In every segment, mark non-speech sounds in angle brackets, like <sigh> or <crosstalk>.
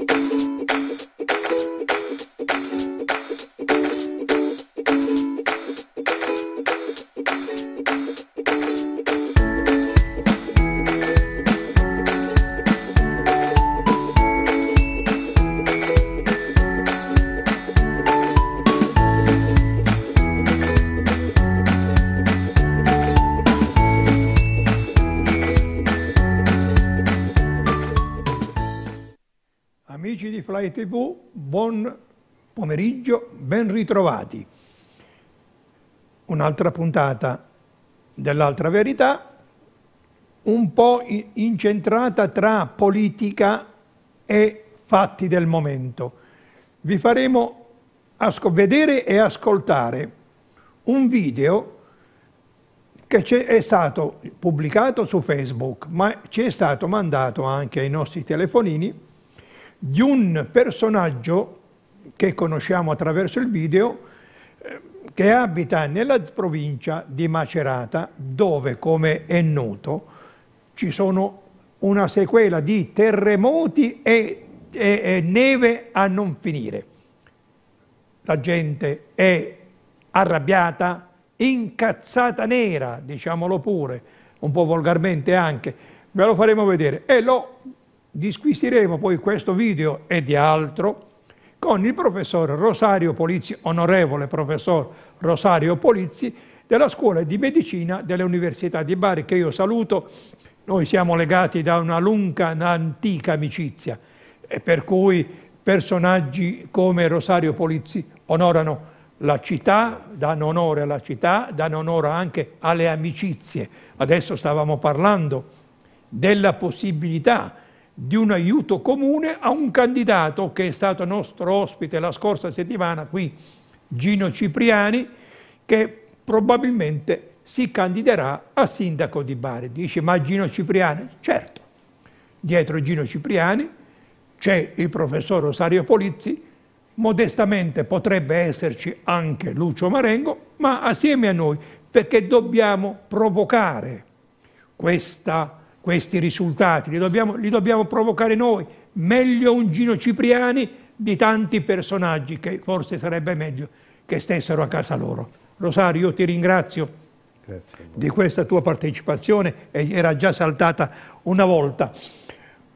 Thank you. Rai TV, buon pomeriggio, ben ritrovati. Un'altra puntata dell'altra verità, un po' incentrata tra politica e fatti del momento. Vi faremo vedere e ascoltare un video che è stato pubblicato su Facebook, ma ci è stato mandato anche ai nostri telefonini di un personaggio che conosciamo attraverso il video, eh, che abita nella provincia di Macerata, dove, come è noto, ci sono una sequela di terremoti e, e, e neve a non finire. La gente è arrabbiata, incazzata nera, diciamolo pure, un po' volgarmente anche, ve lo faremo vedere, e lo disquisiremo poi questo video e di altro con il professor Rosario Polizzi, onorevole professor Rosario Polizzi, della scuola di medicina dell'Università di Bari, che io saluto. Noi siamo legati da una lunga, antica amicizia, e per cui personaggi come Rosario Polizzi onorano la città, danno onore alla città, danno onore anche alle amicizie. Adesso stavamo parlando della possibilità di un aiuto comune a un candidato che è stato nostro ospite la scorsa settimana qui, Gino Cipriani, che probabilmente si candiderà a sindaco di Bari. Dice, ma Gino Cipriani? Certo, dietro Gino Cipriani c'è il professor Rosario Polizzi, modestamente potrebbe esserci anche Lucio Marengo, ma assieme a noi, perché dobbiamo provocare questa questi risultati, li dobbiamo, li dobbiamo provocare noi, meglio un Gino Cipriani di tanti personaggi che forse sarebbe meglio che stessero a casa loro. Rosario, io ti ringrazio di questa tua partecipazione, era già saltata una volta.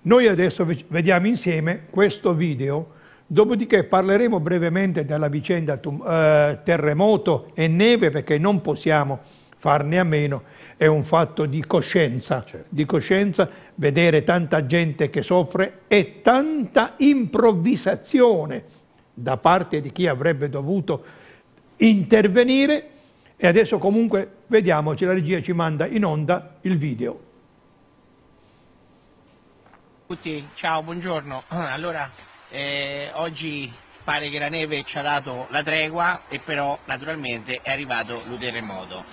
Noi adesso vediamo insieme questo video, dopodiché parleremo brevemente della vicenda eh, terremoto e neve perché non possiamo farne a meno è un fatto di coscienza, certo. di coscienza, vedere tanta gente che soffre e tanta improvvisazione da parte di chi avrebbe dovuto intervenire e adesso comunque vediamoci, la regia ci manda in onda il video. Tutti, ciao, buongiorno. <clears throat> Allora, eh, oggi pare che la neve ci ha dato la tregua e però naturalmente è arrivato il terremoto.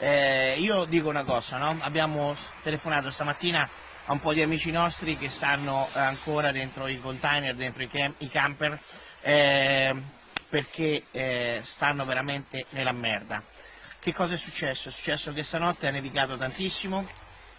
Eh, io dico una cosa, no? abbiamo telefonato stamattina a un po' di amici nostri che stanno ancora dentro i container, dentro i, camp i camper, eh, perché eh, stanno veramente nella merda. Che cosa è successo? È successo che stanotte ha nevicato tantissimo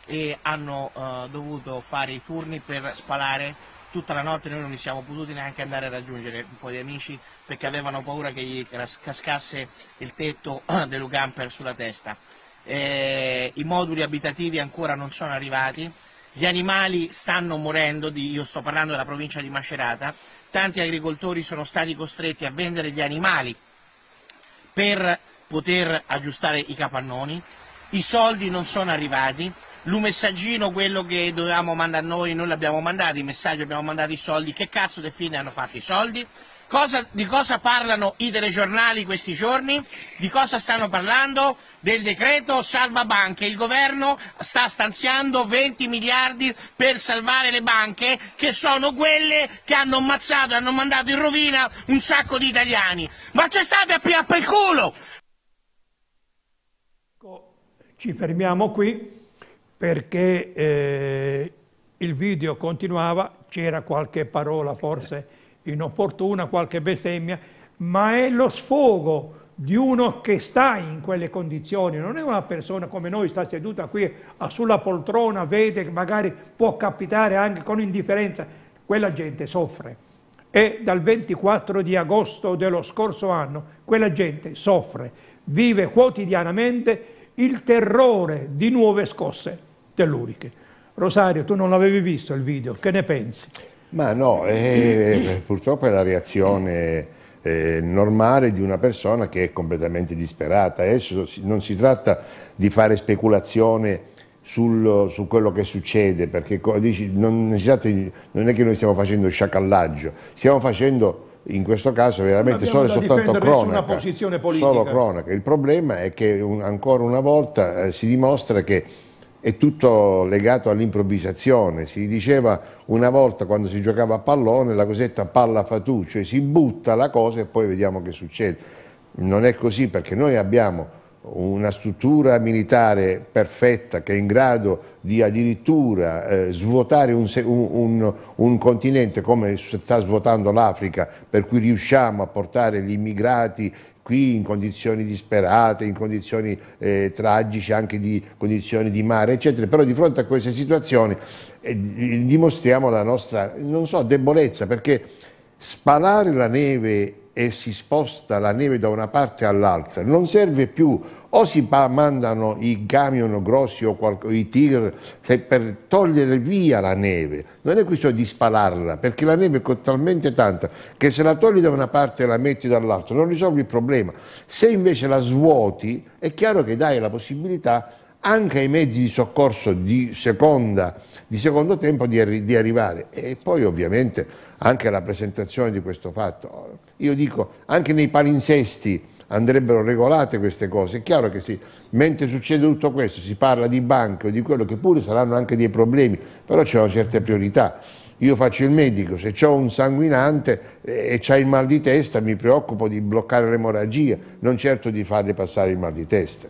e hanno eh, dovuto fare i turni per spalare tutta la notte noi non li siamo potuti neanche andare a raggiungere un po' di amici perché avevano paura che gli cascasse il tetto <clears throat> dell'Ugamper sulla testa. Eh, I moduli abitativi ancora non sono arrivati, gli animali stanno morendo, di, io sto parlando della provincia di Macerata, tanti agricoltori sono stati costretti a vendere gli animali per poter aggiustare i capannoni, i soldi non sono arrivati, il messaggino, quello che dovevamo mandare noi, non l'abbiamo mandato, i messaggi abbiamo mandato i soldi, che cazzo di fine hanno fatto i soldi? Cosa, di cosa parlano i telegiornali questi giorni? Di cosa stanno parlando? Del decreto salva banche. Il governo sta stanziando 20 miliardi per salvare le banche che sono quelle che hanno ammazzato, hanno mandato in rovina un sacco di italiani. Ma c'è state a piappa il culo! Ci fermiamo qui perché eh, il video continuava, c'era qualche parola forse inopportuna, qualche bestemmia, ma è lo sfogo di uno che sta in quelle condizioni, non è una persona come noi, sta seduta qui sulla poltrona, vede che magari può capitare anche con indifferenza, quella gente soffre. E dal 24 di agosto dello scorso anno quella gente soffre, vive quotidianamente il terrore di nuove scosse telluriche. Rosario, tu non l'avevi visto il video, che ne pensi? Ma no, eh, eh purtroppo è la reazione eh, normale di una persona che è completamente disperata. Adesso non si tratta di fare speculazione sul, su quello che succede, perché dici, non, non, è che noi stiamo facendo sciacallaggio, stiamo facendo in questo caso veramente solo e soltanto cronaca, solo cronaca. Il problema è che un, ancora una volta eh, si dimostra che è tutto legato all'improvvisazione. Si diceva una volta quando si giocava a pallone la cosetta palla fatù, cioè si butta la cosa e poi vediamo che succede. Non è così perché noi abbiamo una struttura militare perfetta che è in grado di addirittura eh, svuotare un, un, un, continente come sta svuotando l'Africa, per cui riusciamo a portare gli immigrati qui in condizioni disperate, in condizioni eh, tragiche, anche di condizioni di mare, eccetera. Però di fronte a queste situazioni eh, dimostriamo la nostra, so, debolezza, perché spalare la neve e si sposta la neve da una parte all'altra, non serve più o si mandano i camion grossi o i tir per togliere via la neve. Non è questione di spalarla, perché la neve è talmente tanta che se la togli da una parte e la metti dall'altra non risolvi il problema. Se invece la svuoti, è chiaro che dai la possibilità anche ai mezzi di soccorso di, seconda, di secondo tempo di, arri di, arrivare e poi ovviamente anche la presentazione di questo fatto. Io dico anche nei palinsesti andrebbero regolate queste cose, è chiaro che sì, mentre succede tutto questo si parla di banche o di quello che pure saranno anche dei problemi, però c'è una certa priorità. Io faccio il medico, se ho un sanguinante e c'è il mal di testa mi preoccupo di bloccare l'emorragia, non certo di farle passare il mal di testa.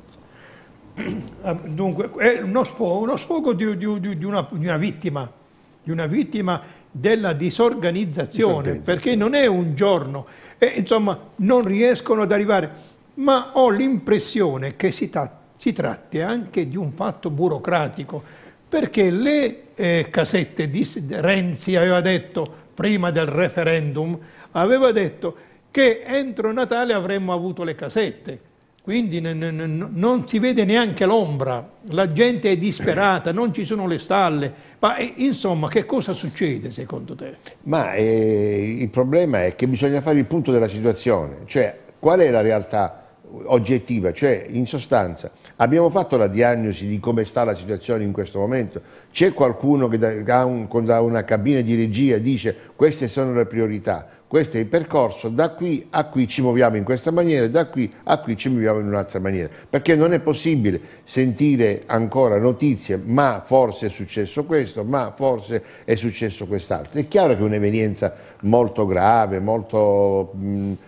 Eh, dunque, è uno sfogo, uno sfogo di, di, di, una, di, una, vittima, di una vittima della disorganizzazione, perché non è un giorno, e, insomma non riescono ad arrivare, ma ho l'impressione che si, si, tratti anche di un fatto burocratico, perché le eh, casette di Renzi aveva detto prima del referendum, aveva detto che entro Natale avremmo avuto le casette, quindi non si vede neanche l'ombra, la gente è disperata, non ci sono le stalle, ma eh, insomma che cosa succede secondo te? Ma eh, il problema è che bisogna fare il punto della situazione, cioè qual è la realtà oggettiva, cioè in sostanza abbiamo fatto la diagnosi di come sta la situazione in questo momento, c'è qualcuno che da, da, un, da una cabina di regia dice queste sono le priorità, questo è il percorso, da qui a qui ci muoviamo in questa maniera, da qui a qui ci muoviamo in un'altra maniera, perché non è possibile sentire ancora notizie, ma forse è successo questo, ma forse è successo quest'altro. È chiaro che è un'evenienza molto grave, molto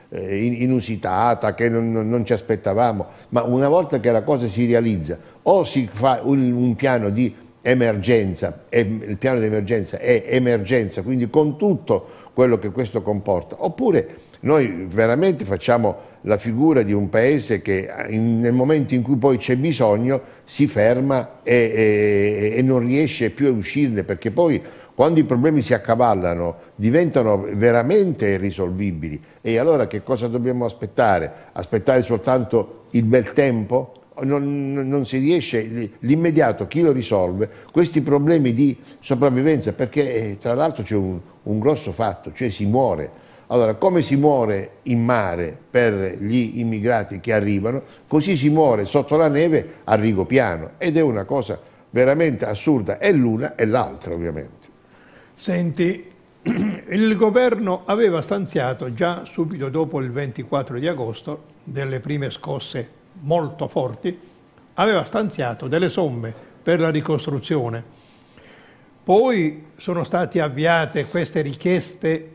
eh, inusitata, che non, non, ci aspettavamo, ma una volta che la cosa si realizza o si fa un, un piano di emergenza, il piano di emergenza è emergenza, quindi con tutto quello che questo comporta, oppure noi veramente facciamo la figura di un paese che in, nel momento in cui poi c'è bisogno si ferma e, e, e non riesce più a uscirne perché poi quando i problemi si accavallano diventano veramente irrisolvibili e allora che cosa dobbiamo aspettare? Aspettare soltanto il bel tempo? non, non, si riesce, l'immediato chi lo risolve, questi problemi di sopravvivenza, perché eh, tra l'altro c'è un, un, grosso fatto, cioè si muore. Allora, come si muore in mare per gli immigrati che arrivano, così si muore sotto la neve a rigo piano ed è una cosa veramente assurda, è l'una e l'altra ovviamente. Senti, <clears throat> il governo aveva stanziato già subito dopo il 24 di agosto delle prime scosse molto forti, aveva stanziato delle somme per la ricostruzione. Poi sono state avviate queste richieste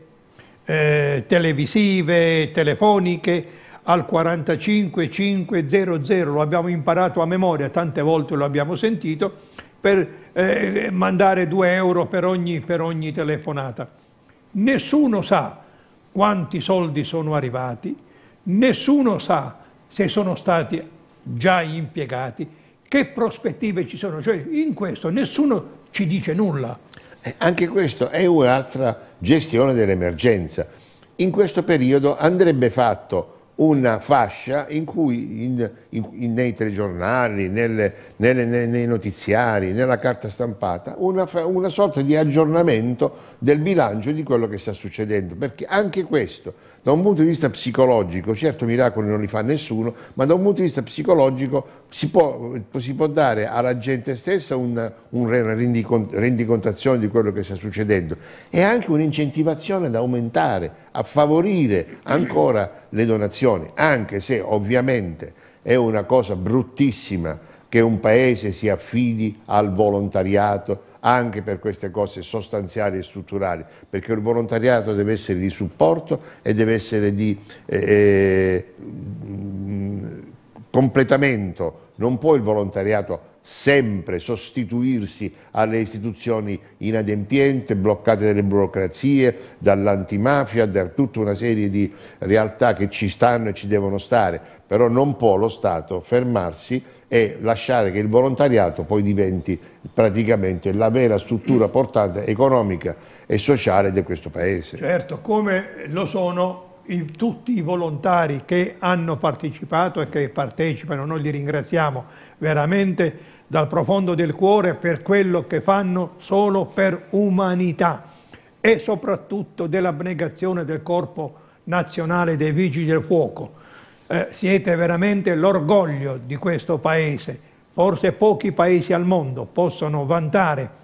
eh, televisive, telefoniche al 45500, lo abbiamo imparato a memoria, tante volte lo abbiamo sentito, per eh, mandare 2 euro per ogni, per ogni telefonata. Nessuno sa quanti soldi sono arrivati, nessuno sa se sono stati già impiegati, che prospettive ci sono. Cioè in questo nessuno ci dice nulla. Eh, anche questo è un'altra gestione dell'emergenza. In questo periodo andrebbe fatto una fascia in cui in, in, nei telegiornali, nelle, nelle, nei notiziari, nella carta stampata, una, una sorta di aggiornamento del bilancio di quello che sta succedendo, perché anche questo da un punto di vista psicologico, certo miracoli non li fa nessuno, ma da un punto di vista psicologico si può, si può dare alla gente stessa un, una rendicontazione di quello che sta succedendo e anche un'incentivazione ad aumentare, a favorire ancora le donazioni, anche se ovviamente è una cosa bruttissima che un paese si affidi al volontariato, anche per queste cose sostanziali e strutturali, perché il volontariato deve essere di supporto e deve essere di eh, eh completamento, non può il volontariato sempre sostituirsi alle istituzioni inadempienti, bloccate dalle burocrazie, dall'antimafia, da tutta una serie di realtà che ci stanno e ci devono stare, però non può lo Stato fermarsi e lasciare che il volontariato poi diventi praticamente la vera struttura portante economica e sociale di questo Paese. Certo, come lo sono i, tutti i volontari che hanno partecipato e che partecipano, noi li ringraziamo veramente dal profondo del cuore per quello che fanno solo per umanità e soprattutto dell'abnegazione del corpo nazionale dei vigili del fuoco eh, siete veramente l'orgoglio di questo paese. Forse pochi paesi al mondo possono vantare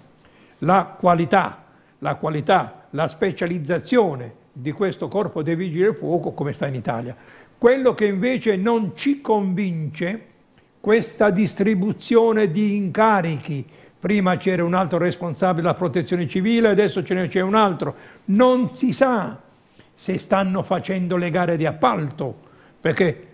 la qualità, la qualità, la specializzazione di questo corpo dei vigili del fuoco come sta in Italia. Quello che invece non ci convince questa distribuzione di incarichi, prima c'era un altro responsabile della protezione civile, adesso ce n'è un altro, non si sa se stanno facendo le gare di appalto, perché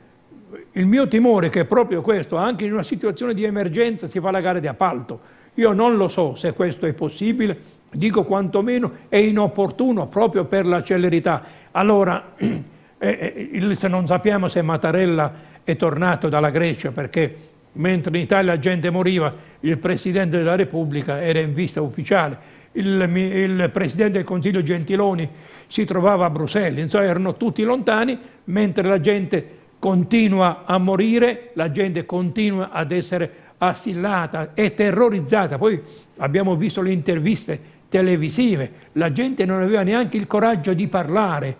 il mio timore è che è proprio questo, anche in una situazione di emergenza si fa la gara di appalto. Io non lo so se questo è possibile, dico quantomeno è inopportuno proprio per la celerità. Allora, <clears throat> eh, eh, se non sappiamo se Mattarella è tornato dalla Grecia perché mentre in Italia la gente moriva, il Presidente della Repubblica era in vista ufficiale, il, il Presidente del Consiglio Gentiloni si trovava a Bruxelles, insomma erano tutti lontani, mentre la gente continua a morire, la gente continua ad essere assillata e terrorizzata. Poi abbiamo visto le interviste televisive, la gente non aveva neanche il coraggio di parlare,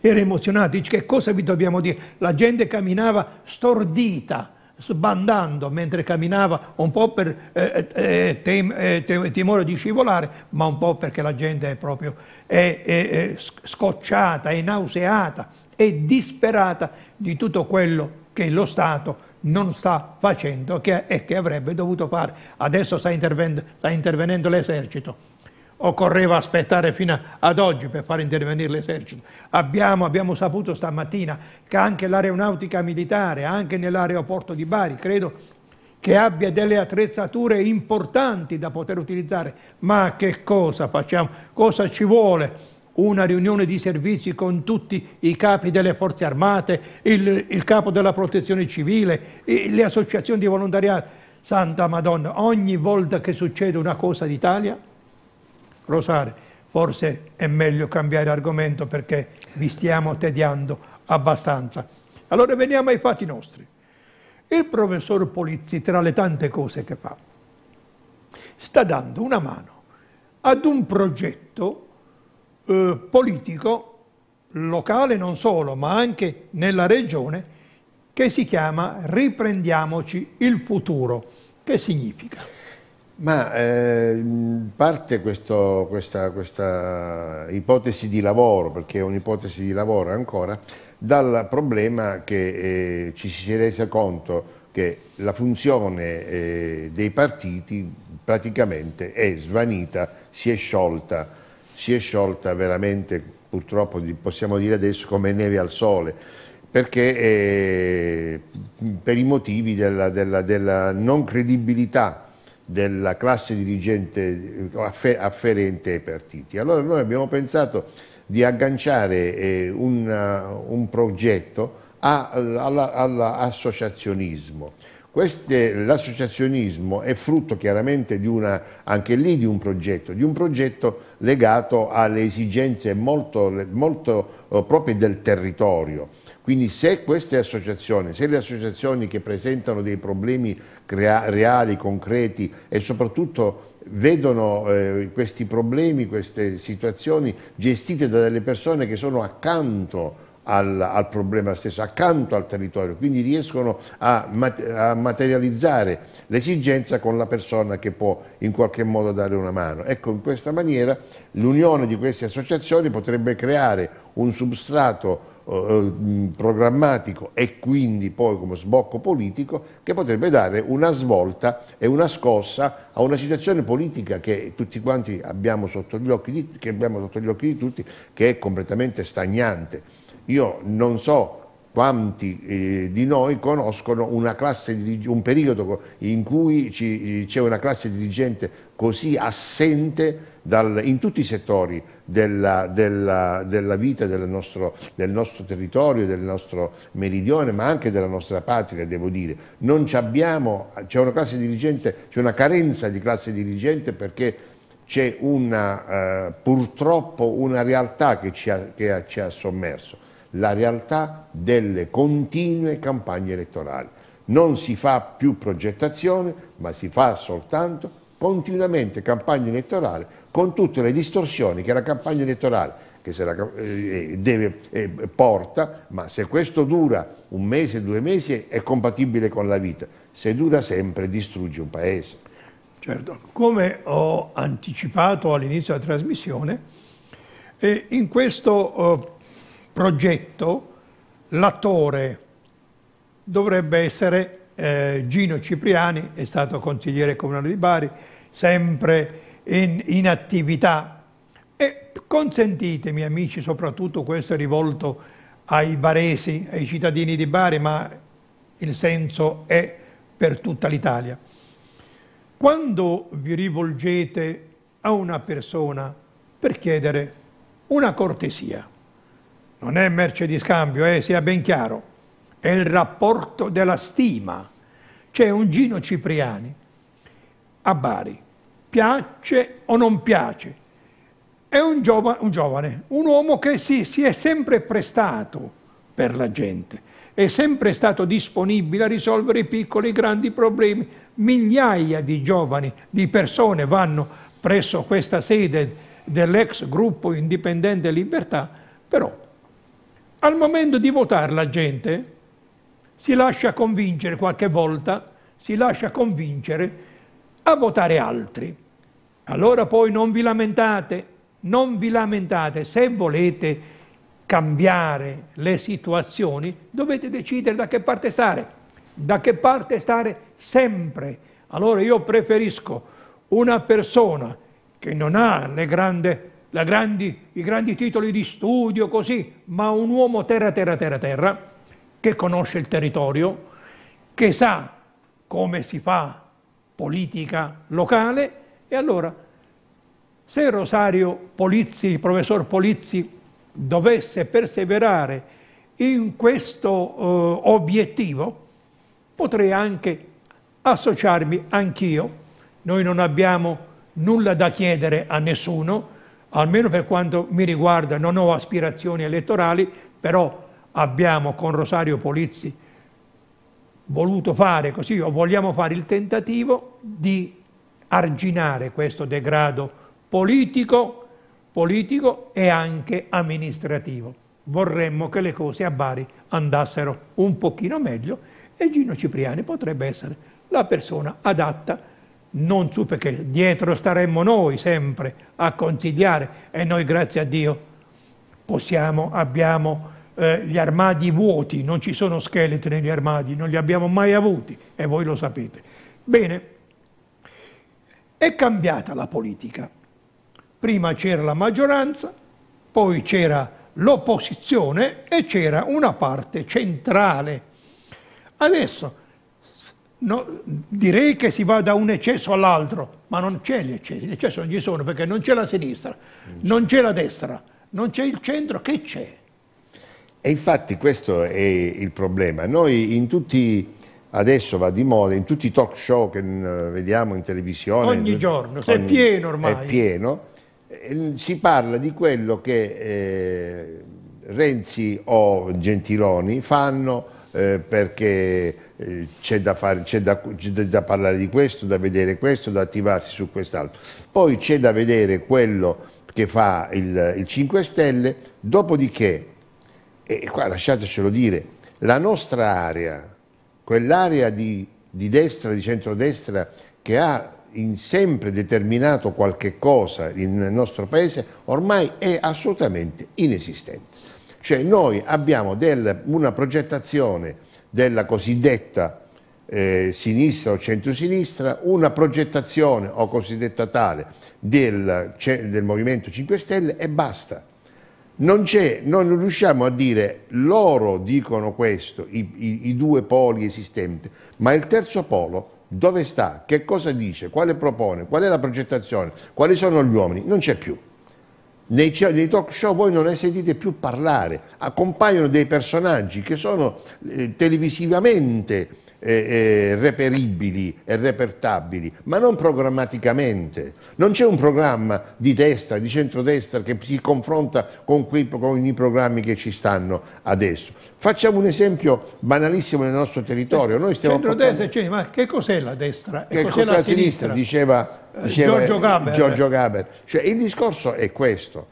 era emozionata, dice che cosa vi dobbiamo dire? La gente camminava stordita, sbandando mentre camminava, un po' per eh, eh, eh tem, eh, timore di scivolare, ma un po' perché la gente è proprio è, è, è scocciata, è nauseata, è disperata di tutto quello che lo Stato non sta facendo che, e che avrebbe dovuto fare. Adesso sta intervenendo, sta intervenendo l'esercito, occorreva aspettare fino ad oggi per far intervenire l'esercito. Abbiamo, abbiamo, saputo stamattina che anche l'aeronautica militare, anche nell'aeroporto di Bari, credo che abbia delle attrezzature importanti da poter utilizzare. Ma che cosa facciamo? Cosa ci vuole? Una riunione di servizi con tutti i capi delle forze armate, il, il capo della protezione civile, le associazioni di volontariato. Santa Madonna, ogni volta che succede una cosa d'Italia Rosare, forse è meglio cambiare argomento perché vi stiamo tediando abbastanza. Allora veniamo ai fatti nostri. Il professor Polizzi, tra le tante cose che fa, sta dando una mano ad un progetto eh, politico locale non solo, ma anche nella regione, che si chiama Riprendiamoci il futuro. Che significa? Ma eh, parte questo, questa, questa, ipotesi di lavoro, perché è un'ipotesi di lavoro ancora, dal problema che eh, ci si è resa conto che la funzione eh, dei partiti praticamente è svanita, si è sciolta, si è sciolta veramente, purtroppo possiamo dire adesso, come neve al sole, perché eh, per i motivi della, della, della non credibilità della classe dirigente eh, afferente ai partiti. Allora noi abbiamo pensato di agganciare eh, un, uh, un, progetto all'associazionismo. L'associazionismo è frutto chiaramente di una, anche lì di un progetto, di un progetto legato alle esigenze molto, molto uh, proprie del territorio. Quindi se queste associazioni, se le associazioni che presentano dei problemi reali, concreti e soprattutto vedono eh, questi problemi, queste situazioni gestite da delle persone che sono accanto al, al problema stesso, accanto al territorio, quindi riescono a, mat a, materializzare l'esigenza con la persona che può in qualche modo dare una mano. Ecco, in questa maniera l'unione di queste associazioni potrebbe creare un substrato eh, mm, programmatico e quindi poi come sbocco politico che potrebbe dare una svolta e una scossa a una situazione politica che tutti quanti abbiamo sotto gli occhi di, che abbiamo sotto gli occhi di tutti che è completamente stagnante. Io non so quanti eh, di noi conoscono un periodo in cui eh, c'è una classe dirigente così assente dal, in tutti i settori della, della, della vita del nostro, del nostro, territorio, del nostro meridione, ma anche della nostra patria, devo dire. c'è una classe dirigente, c'è una carenza di classe dirigente perché c'è eh, purtroppo una realtà che ci ha, che ha, ci ha sommerso, la realtà delle continue campagne elettorali. Non si fa più progettazione, ma si fa soltanto continuamente campagna elettorale con tutte le distorsioni che la campagna elettorale che se la, eh, eh, deve, eh, porta, ma se questo dura un mese, due mesi è compatibile con la vita, se dura sempre distrugge un paese. Certo, come ho anticipato all'inizio della trasmissione, eh, in questo eh, progetto l'attore dovrebbe essere eh, Gino Cipriani, è stato consigliere comunale di Bari, sempre in, in attività. E consentitemi amici, soprattutto questo è rivolto ai baresi, ai cittadini di Bari, ma il senso è per tutta l'Italia. Quando vi rivolgete a una persona per chiedere una cortesia, non è merce di scambio, eh, sia ben chiaro, è il rapporto della stima. C'è un Gino Cipriani a Bari piace o non piace. È un, giova, un giovane, un uomo che si, si è sempre prestato per la gente, è sempre stato disponibile a risolvere i piccoli e grandi problemi. Migliaia di giovani, di persone vanno presso questa sede dell'ex gruppo Indipendente Libertà, però al momento di votare la gente si lascia convincere qualche volta, si lascia convincere a votare altri. Allora poi non vi lamentate, non vi lamentate, se volete cambiare le situazioni dovete decidere da che parte stare, da che parte stare sempre. Allora io preferisco una persona che non ha grande, grandi, i grandi titoli di studio così, ma un uomo terra terra terra terra, che conosce il territorio, che sa come si fa politica locale e allora se Rosario Polizzi, il professor Polizzi, dovesse perseverare in questo eh, obiettivo, potrei anche associarmi anch'io. Noi non abbiamo nulla da chiedere a nessuno, almeno per quanto mi riguarda non ho aspirazioni elettorali, però abbiamo con Rosario Polizzi voluto fare così o vogliamo fare il tentativo di arginare questo degrado politico, politico e anche amministrativo. Vorremmo che le cose a Bari andassero un pochino meglio e Gino Cipriani potrebbe essere la persona adatta non su perché dietro staremmo noi sempre a consigliare e noi grazie a Dio possiamo, abbiamo eh, gli armadi vuoti, non ci sono scheletri negli armadi, non li abbiamo mai avuti e voi lo sapete. Bene, è cambiata la politica. Prima c'era la maggioranza, poi c'era l'opposizione e c'era una parte centrale. Adesso no, direi che si va da un eccesso all'altro, ma non c'è l'eccesso, eccessi, gli eccessi non ci sono perché non c'è la sinistra, non c'è la destra, non c'è il centro, che c'è? E infatti questo è il problema. Noi in tutti adesso va di moda, in tutti i talk show che mm, vediamo in televisione. Ogni eh, giorno, ogni, è pieno ormai. È pieno. Si parla di quello che eh, Renzi o Gentiloni fanno eh, perché eh, c'è, da, da, da parlare di questo, da vedere questo, da attivarsi su quest'altro. Poi c'è da vedere quello che fa il, il 5 Stelle, dopodiché e qua lasciatecelo dire, la nostra area, quell'area di, di destra, di centrodestra, che ha sempre determinato qualche cosa nel nostro paese, ormai è assolutamente inesistente. Cioè noi abbiamo del, una progettazione della cosiddetta eh, sinistra o centrosinistra, una progettazione o cosiddetta tale del, del Movimento 5 Stelle e basta non, c'è, non riusciamo a dire loro dicono questo, i, i, i due poli esistenti, ma il terzo polo dove sta, che cosa dice, quale propone, qual è la progettazione, quali sono gli uomini, non c'è più. Nei, nei, talk show voi non ne sentite più parlare, accompagnano dei personaggi che sono eh, televisivamente eh, reperibili e repertabili, ma non programmaticamente. Non c'è un programma di destra, di centrodestra che si confronta con, quei, con i programmi che ci stanno adesso. Facciamo un esempio banalissimo nel nostro territorio. Noi stiamo centrodestra, parlando... Cioè, ma che cos'è la destra? E che cos'è, la, la sinistra? sinistra? Diceva, eh, diceva Giorgio Gaber. Giorgio Gaber. Cioè, il discorso è questo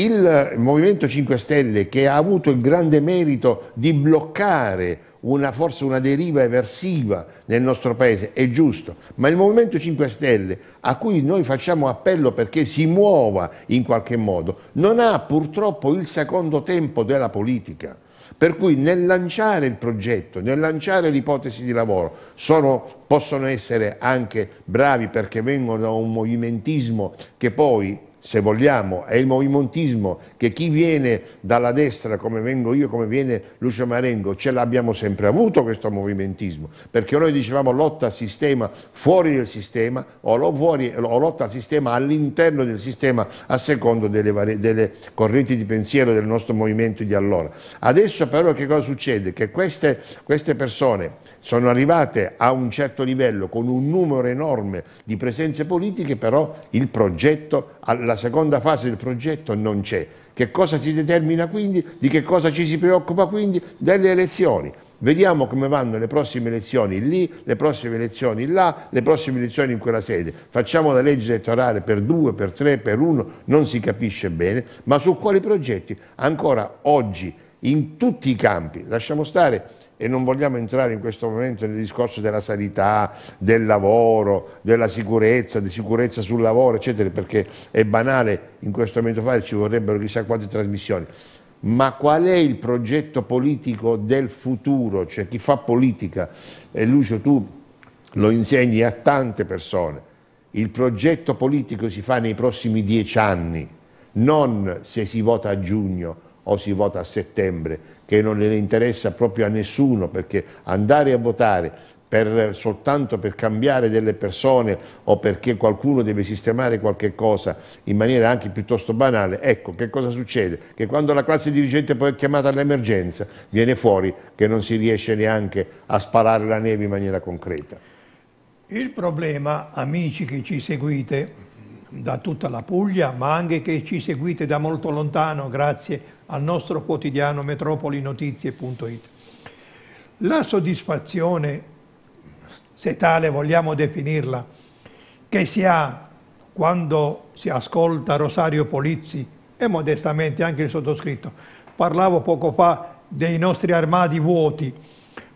il Movimento 5 Stelle che ha avuto il grande merito di bloccare una, forse una deriva eversiva nel nostro paese, è giusto, ma il Movimento 5 Stelle a cui noi facciamo appello perché si muova in qualche modo, non ha purtroppo il secondo tempo della politica. Per cui nel lanciare il progetto, nel lanciare l'ipotesi di lavoro, sono, possono essere anche bravi perché vengono da un movimentismo che poi se vogliamo, è il movimentismo che chi viene dalla destra, come vengo io, come viene Lucio Marengo, ce l'abbiamo sempre avuto questo movimentismo, perché noi dicevamo lotta al sistema fuori del sistema o, fuori, o lotta al sistema all'interno del sistema a secondo delle, varie, delle, correnti di pensiero del nostro movimento di allora. Adesso però che cosa succede? Che queste, queste persone sono arrivate a un certo livello con un numero enorme di presenze politiche, però il progetto, la seconda fase del progetto non c'è. Che cosa si determina quindi? Di che cosa ci si preoccupa quindi? Delle elezioni. Vediamo come vanno le prossime elezioni lì, le prossime elezioni là, le prossime elezioni in quella sede. Facciamo la legge elettorale per due, per tre, per uno, non si capisce bene, ma su quali progetti ancora oggi in tutti i campi, lasciamo stare e non vogliamo entrare in questo momento nel discorso della sanità, del lavoro, della sicurezza, di sicurezza sul lavoro, eccetera, perché è banale in questo momento fare, ci vorrebbero chissà quante trasmissioni. Ma qual è il progetto politico del futuro? Cioè chi fa politica, e Lucio tu lo insegni a tante persone, il progetto politico si fa nei prossimi dieci anni, non se si vota a giugno o si vota a settembre, che non le interessa proprio a nessuno, perché andare a votare per, soltanto per cambiare delle persone o perché qualcuno deve sistemare qualche cosa in maniera anche piuttosto banale, ecco che cosa succede? Che quando la classe dirigente poi è chiamata all'emergenza viene fuori che non si riesce neanche a spalare la neve in maniera concreta. Il problema, amici che ci seguite, da tutta la Puglia, ma anche che ci seguite da molto lontano grazie al nostro quotidiano metropolinotizie.it. La soddisfazione, se tale vogliamo definirla, che si ha quando si ascolta Rosario Polizzi e modestamente anche il sottoscritto, parlavo poco fa dei nostri armadi vuoti,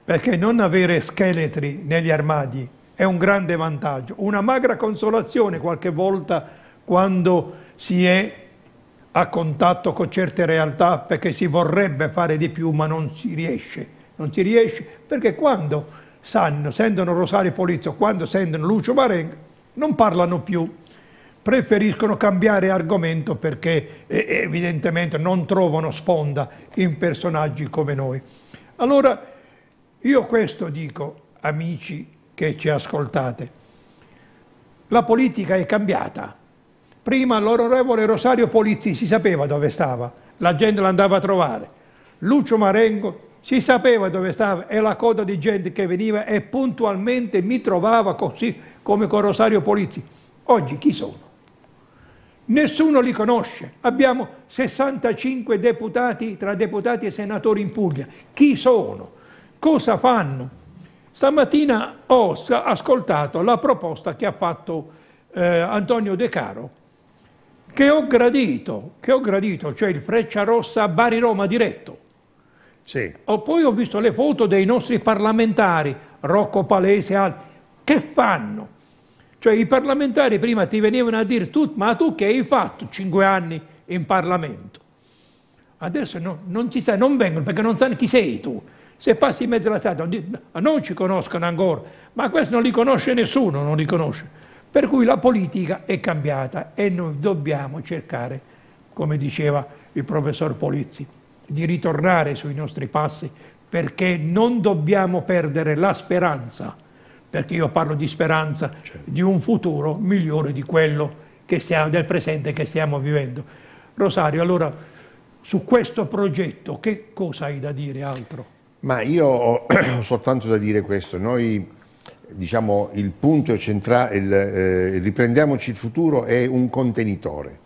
perché non avere scheletri negli armadi è un grande vantaggio. Una magra consolazione qualche volta quando si è a contatto con certe realtà perché si vorrebbe fare di più ma non si riesce. Non si riesce perché quando sanno, sentono Rosario Polizzo, quando sentono Lucio Marengo, non parlano più. Preferiscono cambiare argomento perché eh, evidentemente non trovano sponda in personaggi come noi. Allora io questo dico, amici che ci ascoltate. La politica è cambiata. Prima l'onorevole Rosario Polizzi si sapeva dove stava, la gente l'andava a trovare. Lucio Marengo si sapeva dove stava e la coda di gente che veniva e puntualmente mi trovava così come con Rosario Polizzi. Oggi chi sono? Nessuno li conosce. Abbiamo 65 deputati tra deputati e senatori in Puglia. Chi sono? Cosa fanno? Stamattina ho ascoltato la proposta che ha fatto eh, Antonio De Caro, che ho gradito, che ho gradito, cioè il Freccia Rossa Bari-Roma diretto. Sì. O poi ho visto le foto dei nostri parlamentari, Rocco Palese, altri, che fanno? Cioè i parlamentari prima ti venivano a dire tu, ma tu che hai fatto cinque anni in Parlamento? Adesso no, non si sa, non vengono perché non sanno chi sei tu. Se passi in mezzo alla strada, non ci conoscono ancora, ma questo non li conosce nessuno, non li conosce. Per cui la politica è cambiata e noi dobbiamo cercare, come diceva il professor Polizzi, di ritornare sui nostri passi perché non dobbiamo perdere la speranza, perché io parlo di speranza certo. di un futuro migliore di quello che stiamo, del presente che stiamo vivendo. Rosario, allora su questo progetto che cosa hai da dire altro? Ma io ho, <clears throat> ho soltanto da dire questo, noi diciamo il punto centrale, il, eh, riprendiamoci il futuro è un contenitore,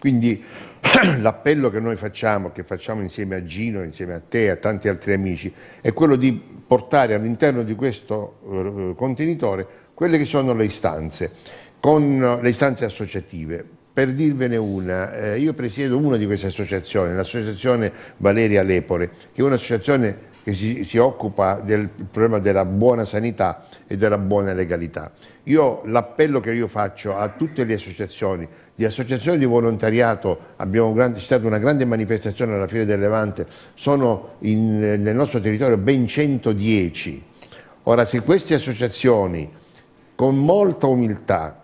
quindi <clears throat> l'appello che noi facciamo, che facciamo insieme a Gino, insieme a te, e a tanti altri amici, è quello di portare all'interno di questo eh, contenitore quelle che sono le istanze, con le istanze associative. Per dirvene una, eh, io presiedo una di queste associazioni, l'associazione Valeria Lepore, che è un'associazione che si, si, occupa del problema della buona sanità e della buona legalità. Io l'appello che io faccio a tutte le associazioni, di associazioni di volontariato, abbiamo grande, c'è stata una grande manifestazione alla fine del Levante, sono in, nel nostro territorio ben 110. Ora, se queste associazioni con molta umiltà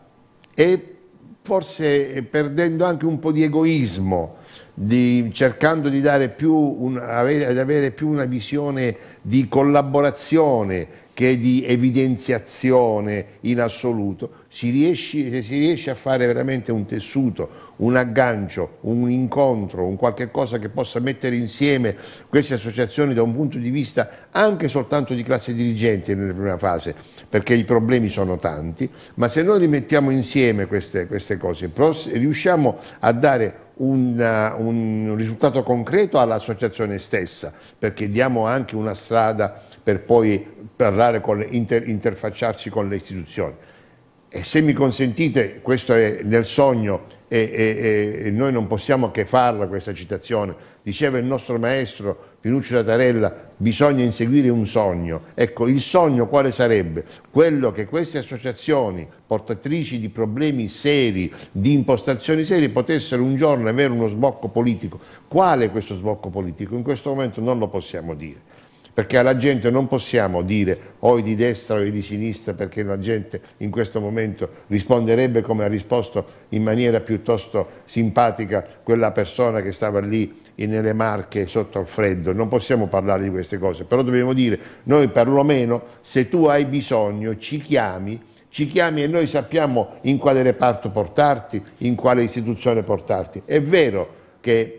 e forse perdendo anche un po' di egoismo di, cercando di più un, avere, di avere più una visione di collaborazione che di evidenziazione in assoluto, si riesce, se si riesce a fare veramente un tessuto, un aggancio, un incontro, un qualche cosa che possa mettere insieme queste associazioni da un punto di vista anche soltanto di classe dirigente nella prima fase, perché i problemi sono tanti, ma se noi li mettiamo insieme queste, queste cose, riusciamo a dare un, eh, un risultato concreto all'associazione stessa, perché diamo anche una strada per poi parlare con le, inter, interfacciarsi con le istituzioni. E se mi consentite, questo è nel sogno e, e, e noi non possiamo che farla questa citazione, diceva il nostro maestro Pinuccio Tatarella, bisogna inseguire un sogno. Ecco, il sogno quale sarebbe? Quello che queste associazioni portatrici di problemi seri, di impostazioni serie, potessero un giorno avere uno sbocco politico. Quale è questo sbocco politico? In questo momento non lo possiamo dire. Perché alla gente non possiamo dire o oh, è di destra o è di sinistra, perché la gente in questo momento risponderebbe come ha risposto in maniera piuttosto simpatica quella persona che stava lì e nelle Marche sotto al freddo, non possiamo parlare di queste cose, però dobbiamo dire, noi perlomeno se tu hai bisogno ci chiami, ci chiami e noi sappiamo in quale reparto portarti, in quale istituzione portarti. È vero che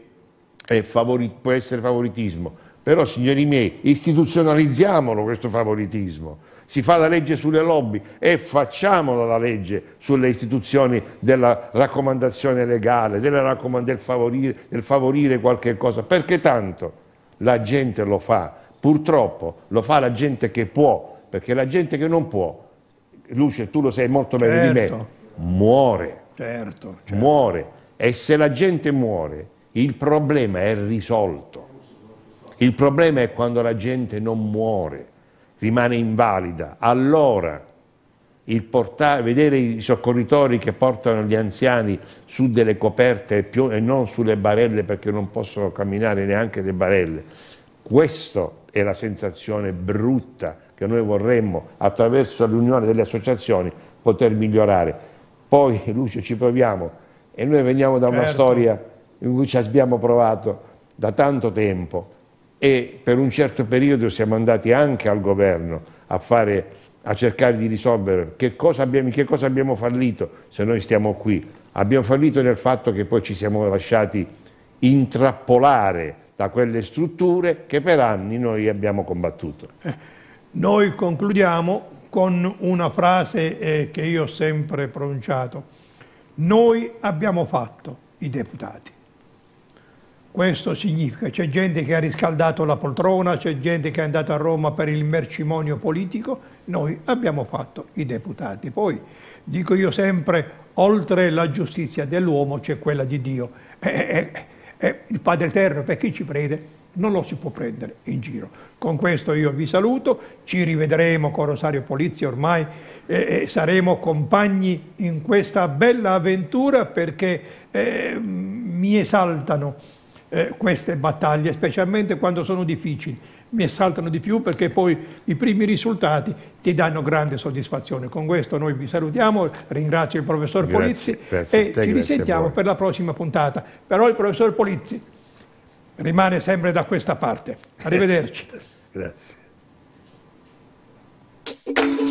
è può essere favoritismo, però signori miei istituzionalizziamolo questo favoritismo si fa la legge sulle lobby e facciamola la legge sulle istituzioni della raccomandazione legale, raccomand del, favorire, del favorire qualche cosa, perché tanto la gente lo fa, purtroppo lo fa la gente che può, perché la gente che non può, Luce tu lo sai molto meglio certo. di me, certo. muore, certo, certo. muore e se la gente muore il problema è risolto, il problema è quando la gente non muore rimane invalida. Allora portare, vedere i soccorritori che portano gli anziani su delle coperte e non sulle barelle perché non possono camminare neanche le barelle, questa è la sensazione brutta che noi vorremmo attraverso l'unione delle associazioni poter migliorare. Poi Lucio ci proviamo e noi veniamo da certo. una storia in cui ci abbiamo provato da tanto tempo e per un certo periodo siamo andati anche al governo a, fare, a cercare di risolvere che cosa, abbiamo, che cosa abbiamo fallito se noi stiamo qui. Abbiamo fallito nel fatto che poi ci siamo lasciati intrappolare da quelle strutture che per anni noi abbiamo combattuto. Noi concludiamo con una frase eh, che io ho sempre pronunciato. Noi abbiamo fatto i deputati. Questo significa c'è gente che ha riscaldato la poltrona, c'è gente che è andata a Roma per il mercimonio politico, noi abbiamo fatto i deputati. Poi dico io sempre, oltre la giustizia dell'uomo c'è quella di Dio. E, e, e il Padre Eterno per chi ci crede non lo si può prendere in giro. Con questo io vi saluto, ci rivedremo con Rosario Polizia ormai, eh, eh, saremo compagni in questa bella avventura perché eh, mi esaltano eh, queste battaglie, specialmente quando sono difficili. Mi esaltano di più perché poi i primi risultati ti danno grande soddisfazione. Con questo noi vi salutiamo, ringrazio il professor grazie, Polizzi grazie e te, ci risentiamo per la prossima puntata. Però il professor Polizzi rimane sempre da questa parte. Arrivederci. <laughs> grazie.